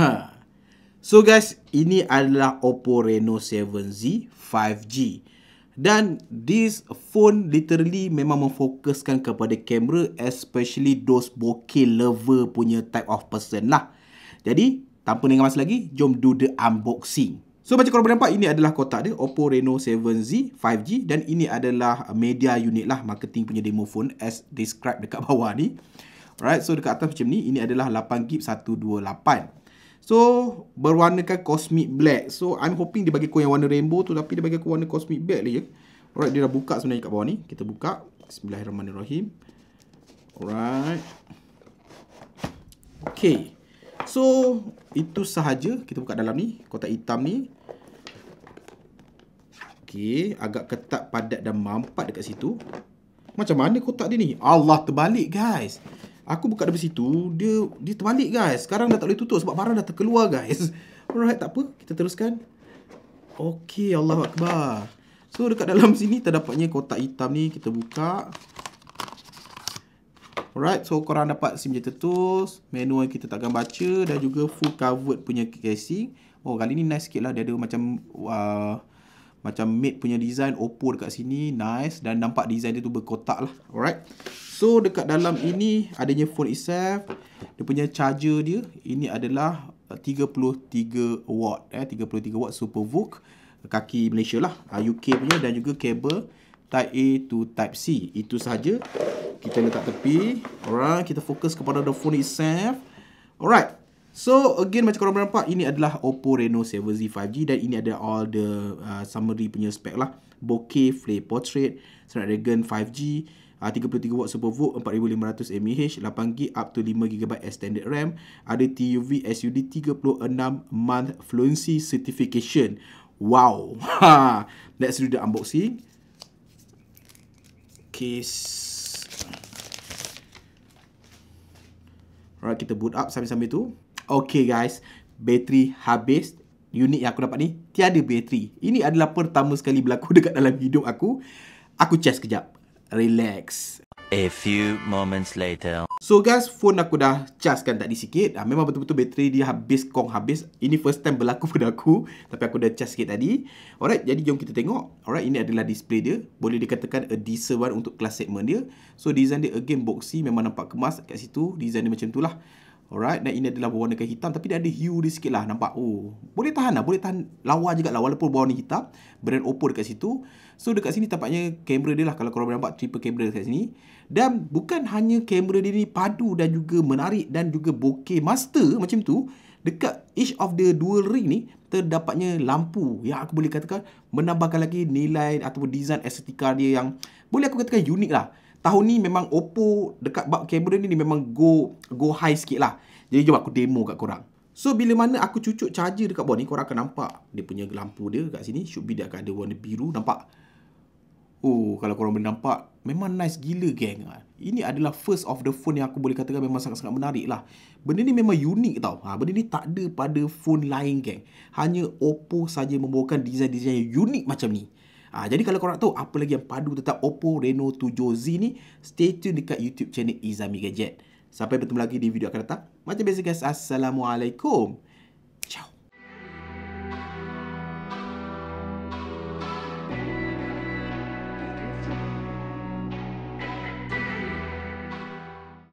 Ha. So guys, ini adalah Oppo Reno 7Z 5G. Dan this phone literally memang memfokuskan kepada kamera especially those bokeh lover punya type of person lah. Jadi, tanpa dengan masa lagi, jom do the unboxing. So macam korang boleh nampak, ini adalah kotak dia Oppo Reno 7Z 5G dan ini adalah media unit lah marketing punya demo phone as described dekat bawah ni. Alright, so dekat atas macam ni, ini adalah 8GB 128 So berwarnakan cosmic black. So I'm hoping dia bagi aku yang warna rainbow tu tapi dia bagi aku warna cosmic black lah ya. Alright, dia dah buka sebenarnya kat bawah ni. Kita buka. Bismillahirrahmanirrahim. Alright. Okay. So itu sahaja kita buka dalam ni, kotak hitam ni. Okay, agak ketat padat dan mampat dekat situ. Macam mana kotak dia ni? Allah terbalik guys. Aku buka dari situ, dia dia terbalik guys. Sekarang dah tak boleh tutup sebab barang dah terkeluar guys. Alright, tak apa. Kita teruskan. Okay, Allahuakbar. So, dekat dalam sini terdapatnya kotak hitam ni. Kita buka. Alright, so korang dapat SIM jeta tools. Menu yang kita takkan baca. Dan juga full covered punya casing. Oh, kali ni nice sikit lah. Dia ada macam... Uh, macam mate punya design Oppo dekat sini Nice Dan nampak design dia tu berkotak lah Alright So dekat dalam ini adanya phone itself, dia punya charger dia ini adalah 33 uh, watt eh 33 watt SuperVOOC kaki Malaysia lah UK uh, punya dan juga kabel type A to type C. Itu saja kita letak tepi. Alright, kita fokus kepada the phone itself. Alright. So again macam korang nampak ini adalah Oppo Reno 7Z 5G dan ini ada all the uh, summary punya spek lah. Bokeh, Flare Portrait, Snapdragon 5G, uh, 33W SuperVOOC, 4500mAh, 8GB up to 5GB extended RAM, ada TUV SUD 36 month fluency certification. Wow. Let's do the unboxing. Case. Alright, kita boot up sambil-sambil tu. Okay guys, bateri habis. Unit yang aku dapat ni, tiada bateri. Ini adalah pertama sekali berlaku dekat dalam hidup aku. Aku charge sekejap. Relax. A few moments later. So guys, phone aku dah charge kan tadi sikit. Ah, memang betul-betul bateri dia habis, kong habis. Ini first time berlaku pada aku. Tapi aku dah charge sikit tadi. Alright, jadi jom kita tengok. Alright, ini adalah display dia. Boleh dikatakan a decent one untuk class segment dia. So, design dia again boxy. Memang nampak kemas kat situ. Design dia macam tu lah. Alright, dan ini adalah berwarna ke hitam tapi dia ada hue dia sikit lah nampak. Oh, boleh tahan lah, boleh tahan lawa juga lah walaupun berwarna hitam. Brand Oppo dekat situ. So dekat sini tampaknya kamera dia lah kalau korang nampak triple kamera dekat sini. Dan bukan hanya kamera dia ni padu dan juga menarik dan juga bokeh master macam tu. Dekat each of the dual ring ni terdapatnya lampu yang aku boleh katakan menambahkan lagi nilai ataupun design estetika dia yang boleh aku katakan unik lah tahun ni memang Oppo dekat bab kamera ni, ni memang go go high sikit lah. Jadi jom aku demo kat korang. So bila mana aku cucuk charger dekat bawah ni, korang akan nampak dia punya lampu dia kat sini. Should be dia akan ada warna biru. Nampak? Oh, kalau korang boleh nampak, memang nice gila gang. Ah, ini adalah first of the phone yang aku boleh katakan memang sangat-sangat menarik lah. Benda ni memang unik tau. Ha, benda ni tak ada pada phone lain gang. Hanya Oppo saja membawakan desain desain yang unik macam ni. Ha, jadi kalau korang tahu apa lagi yang padu tentang Oppo Reno 7Z ni, stay tune dekat YouTube channel Izami Gadget. Sampai bertemu lagi di video akan datang. Macam biasa guys, Assalamualaikum. Ciao.